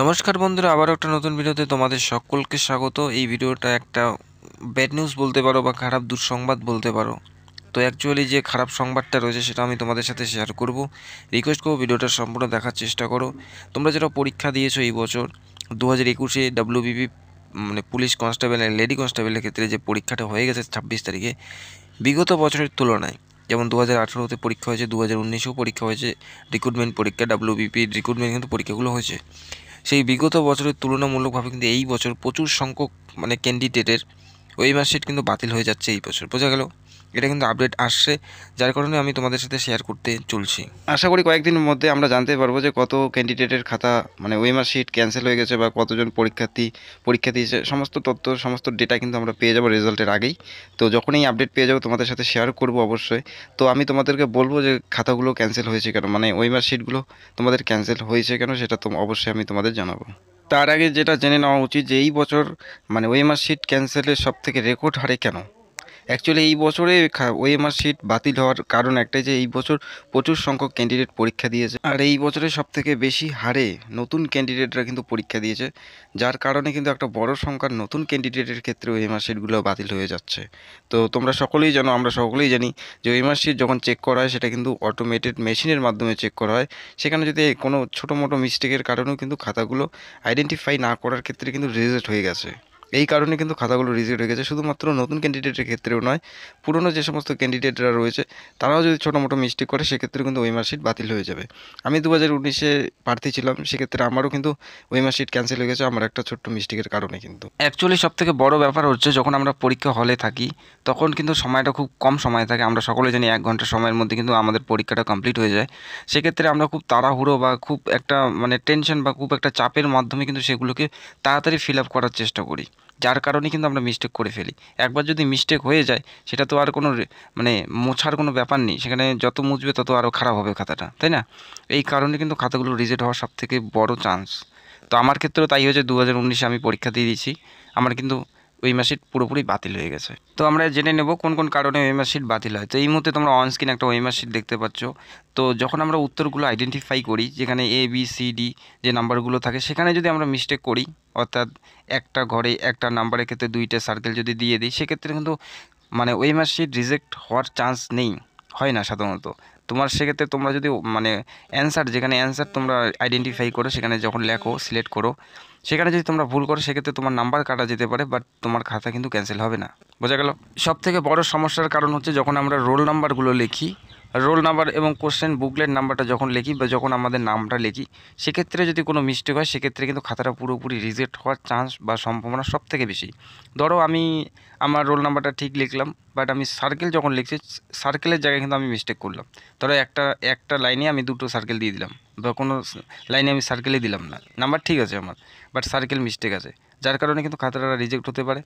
নমস্কার বন্ধুরা আবার একটা নতুন ভিডিওতে তোমাদের সকলকে স্বাগত এই ভিডিওটা একটা ব্যাড নিউজ বলতে পারো বা খারাপ দুঃসংবাদ বলতে পারো তো অ্যাকচুয়ালি যে খারাপ সংবাদটা রয়েছে সেটা আমি তোমাদের সাথে শেয়ার করব রিকোয়েস্ট করবো ভিডিওটা সম্পূর্ণ দেখার চেষ্টা করো তোমরা যেটা পরীক্ষা দিয়েছো এই বছর দু হাজার একুশে ডাব্লিউবিপি মানে পুলিশ কনস্টেবল লেডি কনস্টেবলের ক্ষেত্রে যে পরীক্ষাটা হয়ে গেছে ছাব্বিশ তারিখে বিগত বছরের তুলনায় যেমন দু হাজার আঠেরোতে পরীক্ষা হয়েছে দু হাজার উনিশেও পরীক্ষা হয়েছে রিক্রুটমেন্ট পরীক্ষা ডাব্লিউবিপির রিক্রুটমেন্ট কিন্তু পরীক্ষাগুলো হয়েছে সেই বিগত বছরের তুলনামূলকভাবে কিন্তু এই বছর প্রচুর সংখ্যক মানে ক্যান্ডিডেটের ওয়েবার শিট কিন্তু বাতিল হয়ে যাচ্ছে এই বছর বোঝা গেল এটা কিন্তু আপডেট আসছে যার কারণে আমি তোমাদের সাথে শেয়ার করতে চলছি আশা করি কয়েকদিনের মধ্যে আমরা জানতে পারবো যে কত ক্যান্ডিডেটের খাতা মানে ওয়েমার শিট ক্যান্সেল হয়ে গেছে বা কতজন পরীক্ষার্থী পরীক্ষা দিয়েছে সমস্ত তথ্য সমস্ত ডেটা কিন্তু আমরা পেয়ে যাবো রেজাল্টের আগেই তো যখনই আপডেট পেয়ে যাবো তোমাদের সাথে শেয়ার করব অবশ্যই তো আমি তোমাদেরকে বলবো যে খাতাগুলো ক্যান্সেল হয়েছে কেন মানে ওয়েমার শিটগুলো তোমাদের ক্যান্সেল হয়েছে কেন সেটা তো অবশ্যই আমি তোমাদের জানাবো তার আগে যেটা জেনে নেওয়া উচিত যে এই বছর মানে ওয়েমার শিট ক্যান্সেলের সব থেকে রেকর্ড হারে কেন অ্যাকচুয়ালি এই বছরে ওএমআর সিট বাতিল হওয়ার কারণ একটাই যে এই বছর প্রচুর সংখ্যক ক্যান্ডিডেট পরীক্ষা দিয়েছে আর এই বছরে সব থেকে বেশি হারে নতুন ক্যান্ডিডেটরা কিন্তু পরীক্ষা দিয়েছে যার কারণে কিন্তু একটা বড় সংখ্যার নতুন ক্যান্ডিডেটের ক্ষেত্রে ওএমআর সিটগুলো বাতিল হয়ে যাচ্ছে তো তোমরা সকলেই জানো আমরা সকলেই জানি যে ওএমআর সিট যখন চেক করা হয় সেটা কিন্তু অটোমেটেড মেশিনের মাধ্যমে চেক করা হয় সেখানে যদি কোনো ছোটো মোটো মিস্টেকের কারণেও কিন্তু খাতাগুলো আইডেন্টিফাই না করার ক্ষেত্রে কিন্তু রেজাল্ট হয়ে গেছে এই কারণে কিন্তু খাতাগুলো রিজেক্ট হয়ে গেছে শুধুমাত্র নতুন ক্যান্ডিডেটের ক্ষেত্রেও নয় পুরনো যে সমস্ত ক্যান্ডিডেটরা রয়েছে তারাও যদি ছোটোমোটো মিস্টেক করে সেক্ষেত্রে কিন্তু ওই মার্কশিট বাতিল হয়ে যাবে আমি দু হাজার উনিশে প্রার্থী ছিলাম সেক্ষেত্রে আমারও কিন্তু ওই মার্কশিট ক্যান্সেল হয়ে গেছে আমার একটা ছোট্ট মিস্টেকের কারণে কিন্তু অ্যাকচুয়ালি সবথেকে বড় ব্যাপার হচ্ছে যখন আমরা পরীক্ষা হলে থাকি তখন কিন্তু সময়টা খুব কম সময় থাকে আমরা সকলে জানি এক ঘন্টা সময়ের মধ্যে কিন্তু আমাদের পরীক্ষাটা কমপ্লিট হয়ে যায় সেক্ষেত্রে আমরা খুব তাড়াহুড়ো বা খুব একটা মানে টেনশন বা খুব একটা চাপের মাধ্যমে কিন্তু সেগুলোকে তাড়াতাড়ি ফিল আপ করার চেষ্টা করি যার কারণে কিন্তু আমরা মিস্টেক করে ফেলি একবার যদি মিস্টেক হয়ে যায় সেটা তো আর কোনো মানে মোছার কোনো ব্যাপার নেই সেখানে যত মুছবে তত আরও খারাপ হবে খাতাটা তাই না এই কারণে কিন্তু খাতাগুলো রিজেক্ট হওয়ার সবথেকে বড় চান্স তো আমার ক্ষেত্রেও তাই হয়েছে দু হাজার উনিশে আমি পরীক্ষা দিয়ে দিয়েছি আমার কিন্তু ওই মাসিট পুরোপুরি বাতিল হয়ে গেছে তো আমরা জেনে নেব কোন কোন কারণে ওই মাসিট বাতিল হয় তো এই মুহূর্তে তোমরা অনস্ক্রিন একটা মাসিট দেখতে পাচ্ছ তো যখন আমরা উত্তরগুলো আইডেন্টিফাই করি যেখানে এ বি সি ডি যে নাম্বারগুলো থাকে সেখানে যদি আমরা মিস্টেক করি অর্থাৎ একটা ঘরে একটা নাম্বারের ক্ষেত্রে দুইটা সার্কেল যদি দিয়ে দিই সেক্ষেত্রে কিন্তু মানে মাসিট রিজেক্ট হওয়ার চান্স নেই হয় না সাধারণত তোমার সেক্ষেত্রে তোমরা যদি মানে অ্যান্সার যেখানে অ্যান্সার তোমরা আইডেন্টিফাই করো সেখানে যখন লেখো সিলেক্ট করো সেখানে যদি তোমরা ভুল করো সেক্ষেত্রে তোমার নাম্বার কাটা যেতে পারে বাট তোমার খাতা কিন্তু ক্যান্সেল হবে না বোঝা গেল সবথেকে বড় সমস্যার কারণ হচ্ছে যখন আমরা রোল নাম্বারগুলো লিখি রোল নাম্বার এবং কোশ্চেন বুকলেট নাম্বারটা যখন লিখি বা যখন আমাদের নামটা লিখি সেক্ষেত্রে যদি কোনো মিস্টেক হয় সেক্ষেত্রে কিন্তু খাতাটা পুরোপুরি রিজেক্ট হওয়ার চান্স বা সম্ভাবনা সব থেকে বেশি ধরো আমি আমার রোল নাম্বারটা ঠিক লিখলাম বাট আমি সার্কেল যখন লিখছি সার্কেলের জায়গায় কিন্তু আমি মিস্টেক করলাম ধরো একটা একটা লাইনে আমি দুটো সার্কেল দিয়ে দিলাম বা কোনো লাইনে আমি সার্কেলে দিলাম না নাম্বার ঠিক আছে আমার বাট সার্কেল মিস্টেক আছে যার কারণে কিন্তু খাতাটা রিজেক্ট হতে পারে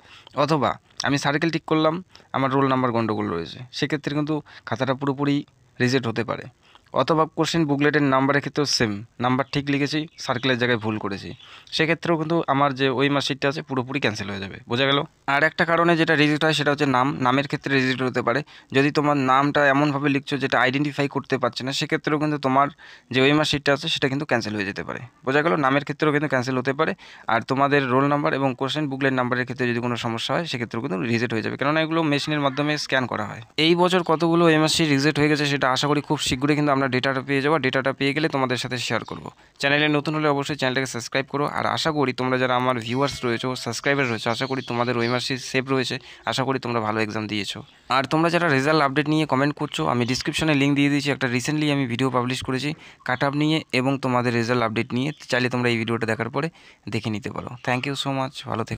অথবা আমি সার্কেল ঠিক করলাম আমার রোল নাম্বার গণ্ডগোল রয়েছে সেক্ষেত্রে কিন্তু খাতাটা পুরোপুরি রিজেক্ট হতে পারে অথবা কোশ্চেন বুকলেটের নাম্বারের ক্ষেত্রেও সেম নাম্বার ঠিক লিখেছি সার্কেলের জায়গায় ভুল করেছি সেক্ষেত্রেও কিন্তু আমার যে ওই মার্কশিটটা আছে পুরোপুরি ক্যান্সেল হয়ে যাবে বোঝা গেল আর একটা কারণে যেটা রিজেক্ট হয় সেটা হচ্ছে নাম নামের ক্ষেত্রে রিজেক্ট হতে পারে যদি তোমার নামটা এমনভাবে লিখছো যেটা আইডেন্টিফাই করতে পারছে না সেক্ষেত্রেও কিন্তু তোমার যে ওই মার্কশিটটা আছে সেটা কিন্তু ক্যান্সেল হয়ে যেতে পারে বোঝা গেল নামের ক্ষেত্রেও কিন্তু ক্যান্সেল হতে পারে আর তোমাদের রোল নাম্বার এবং কোশ্চেন বুকলেট নাম্বারের ক্ষেত্রে যদি কোনো সমস্যা হয় সেক্ষেত্রেও কিন্তু রিজেক্ট হয়ে যাবে কেননা এগুলো মেশিনের মাধ্যমে স্ক্যান করা হয় এই বছর কতগুলো এমএসসি রিজেক্ট হয়ে গেছে সেটা আশা করি খুব শীঘ্রই কিন্তু আমরা ডেটাটা পেয়ে যাবো ডেটাটা পেয়ে গেলে তোমাদের সাথে শেয়ার করব চ্যানেলে নতুন হলে অবশ্যই চ্যানেলটাকে সাবস্ক্রাইব করো আর আশা করি তোমরা যারা আমার ভিউয়ার্স রয়েছে সাবস্ক্রাইবার রয়েছে আশা করি তোমাদের ওই মাসে সেফ রয়েছে আশা করি তোমরা ভালো এক্সাম দিয়েছো আর তোমরা যারা রেজাল্ট আপডেট নিয়ে কমেন্ট করছো আমি ডিসক্রিপশনে লিঙ্ক দিয়ে দিয়েছি একটা রিসেন্টলি আমি ভিডিও পাবলিশ করেছি কাট আপ নিয়ে এবং তোমাদের রেজাল্ট আপডেট নিয়ে চাইলে তোমরা এই ভিডিওটা দেখার পরে দেখে নিতে পারো থ্যাংক ইউ সো মাচ ভালো থেকে